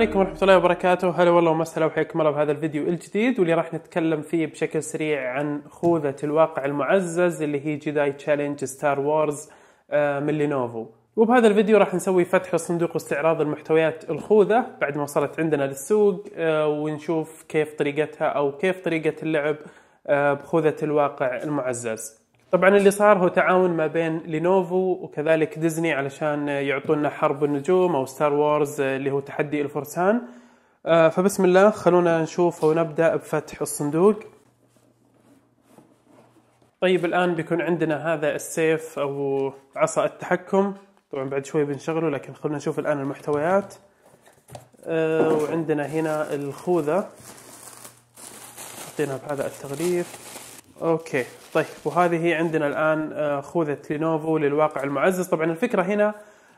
عليكم ورحمة الله وبركاته، هلا والله ومسهلا وحياكم الله بهذا الفيديو الجديد واللي راح نتكلم فيه بشكل سريع عن خوذة الواقع المعزز اللي هي جداي تشالنج ستار وورز من لينوفو. وبهذا الفيديو راح نسوي فتح صندوق استعراض المحتويات الخوذة بعد ما وصلت عندنا للسوق آه، ونشوف كيف طريقتها أو كيف طريقة اللعب آه، بخوذة الواقع المعزز. طبعا اللي صار هو تعاون ما بين لينوفو وكذلك ديزني علشان يعطونا حرب النجوم او ستار وورز اللي هو تحدي الفرسان آه، فبسم الله خلونا نشوف ونبدا بفتح الصندوق طيب الان بيكون عندنا هذا السيف او عصا التحكم طبعا بعد شوي بنشغله لكن خلونا نشوف الان المحتويات آه، وعندنا هنا الخوذه حطيناها بهذا التغليف اوكي طيب وهذه عندنا الان آه، خوذه لينوفو للواقع المعزز طبعا الفكره هنا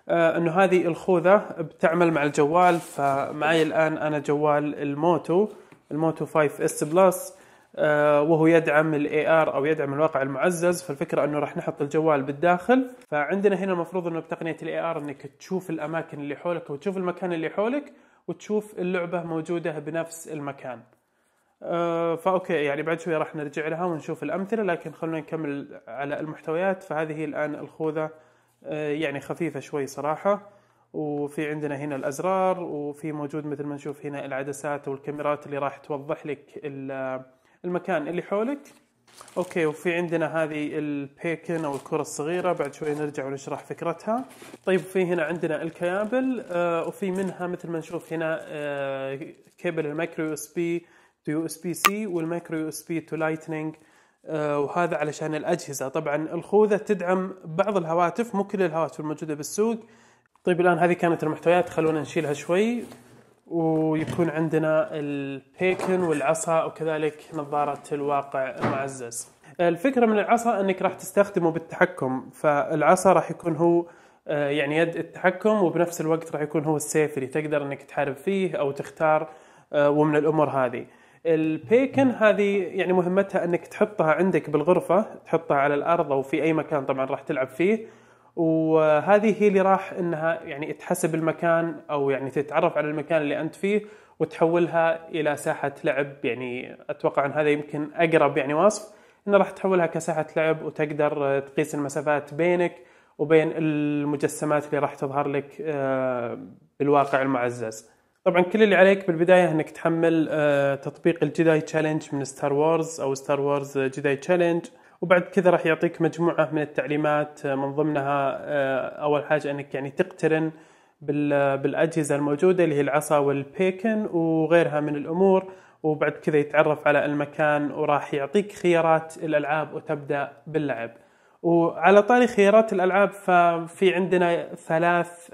آه، انه هذه الخوذه بتعمل مع الجوال فمعي الان انا جوال الموتو الموتو 5 اس بلس آه، وهو يدعم الاي ار او يدعم الواقع المعزز فالفكره انه راح نحط الجوال بالداخل فعندنا هنا المفروض انه بتقنيه الاي ار انك تشوف الاماكن اللي حولك وتشوف المكان اللي حولك وتشوف اللعبه موجوده بنفس المكان آه، فاوكي يعني بعد شوي راح نرجع لها ونشوف الامثله لكن خلونا نكمل على المحتويات فهذه الان الخوذه آه، يعني خفيفه شوي صراحه وفي عندنا هنا الازرار وفي موجود مثل ما نشوف هنا العدسات والكاميرات اللي راح توضح لك المكان اللي حولك اوكي وفي عندنا هذه البيكن او الكره الصغيره بعد شوي نرجع ونشرح فكرتها طيب في هنا عندنا الكيابل آه، وفي منها مثل ما نشوف هنا كيبل المايكرو اس بي تو يو اس بي سي والمايكرو يو اس بي تو لايتنينج وهذا علشان الاجهزه طبعا الخوذه تدعم بعض الهواتف مو كل الهواتف الموجوده بالسوق طيب الان هذه كانت المحتويات خلونا نشيلها شوي ويكون عندنا البيكن والعصا وكذلك نظاره الواقع المعزز الفكره من العصا انك راح تستخدمه بالتحكم فالعصا راح يكون هو آه، يعني يد التحكم وبنفس الوقت راح يكون هو السيف اللي تقدر انك تحارب فيه او تختار آه، ومن الامور هذه البيكن هذه يعني مهمتها انك تحطها عندك بالغرفه تحطها على الارض او في اي مكان طبعا راح تلعب فيه وهذه هي اللي راح انها يعني تحسب المكان او يعني تتعرف على المكان اللي انت فيه وتحولها الى ساحه لعب يعني اتوقع ان هذا يمكن اقرب يعني وصف انه راح تحولها كساحه لعب وتقدر تقيس المسافات بينك وبين المجسمات اللي راح تظهر لك آه، بالواقع المعزز. طبعا كل اللي عليك بالبدايه انك تحمل آه، تطبيق الجداي تشالنج من ستار وورز او ستار وورز جداي تشالنج وبعد كذا راح يعطيك مجموعه من التعليمات آه، من ضمنها آه، اول حاجه انك يعني تقترن بالاجهزه الموجوده اللي هي العصا والبيكن وغيرها من الامور وبعد كذا يتعرف على المكان وراح يعطيك خيارات الالعاب وتبدا باللعب وعلى طاري خيارات الالعاب ففي عندنا ثلاث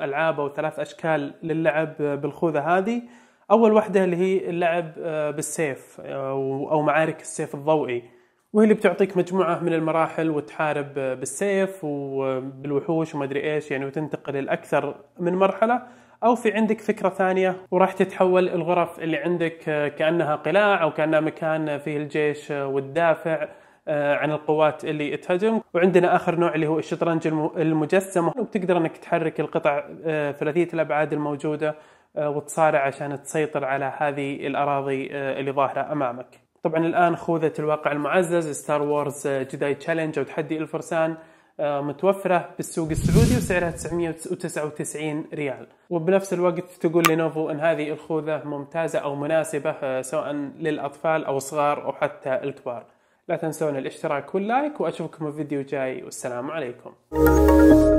العاب او ثلاث اشكال للعب بالخوذه هذه اول واحده اللي هي اللعب آه، بالسيف آه، او معارك السيف الضوئي وهي اللي بتعطيك مجموعه من المراحل وتحارب آه، بالسيف وبالوحوش وما ادري ايش يعني وتنتقل لاكثر من مرحله او في عندك فكره ثانيه وراح تتحول الغرف اللي عندك كانها قلاع او كانها مكان فيه الجيش والدافع آه، عن القوات اللي تهاجم وعندنا اخر نوع اللي هو الشطرنج المجسم وبتقدر انك تحرك القطع آه، ثلاثيه الابعاد الموجوده آه، وتصارع عشان تسيطر على هذه الاراضي اللي ظاهره امامك طبعا الان خوذه الواقع المعزز ستار وورز جداي تشالنج او تحدي الفرسان متوفرة بالسوق السعودي وسعرها 999 ريال وبنفس الوقت تقول لينوفو أن هذه الخوذة ممتازة أو مناسبة سواء للأطفال أو صغار أو حتى الكبار لا تنسون الاشتراك واللايك واشوفكم في فيديو جاي والسلام عليكم